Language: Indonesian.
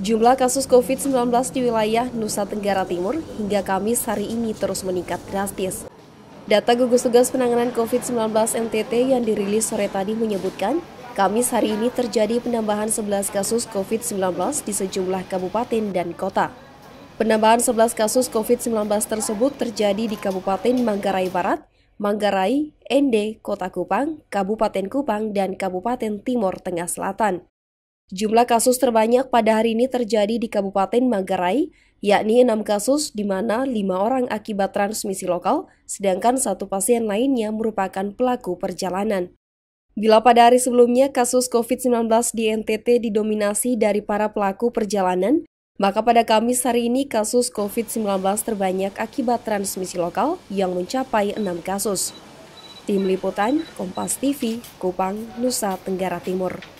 Jumlah kasus COVID-19 di wilayah Nusa Tenggara Timur hingga Kamis hari ini terus meningkat drastis. Data gugus tugas penanganan COVID-19 NTT yang dirilis sore tadi menyebutkan, Kamis hari ini terjadi penambahan 11 kasus COVID-19 di sejumlah kabupaten dan kota. Penambahan 11 kasus COVID-19 tersebut terjadi di Kabupaten Manggarai Barat, Manggarai, Ende, Kota Kupang, Kabupaten Kupang, dan Kabupaten Timur Tengah Selatan. Jumlah kasus terbanyak pada hari ini terjadi di Kabupaten Manggarai, yakni 6 kasus di mana lima orang akibat transmisi lokal, sedangkan satu pasien lainnya merupakan pelaku perjalanan. Bila pada hari sebelumnya kasus COVID-19 di NTT didominasi dari para pelaku perjalanan, maka pada Kamis hari ini kasus COVID-19 terbanyak akibat transmisi lokal yang mencapai 6 kasus. Tim Liputan, Kompas TV, Kupang, Nusa Tenggara Timur.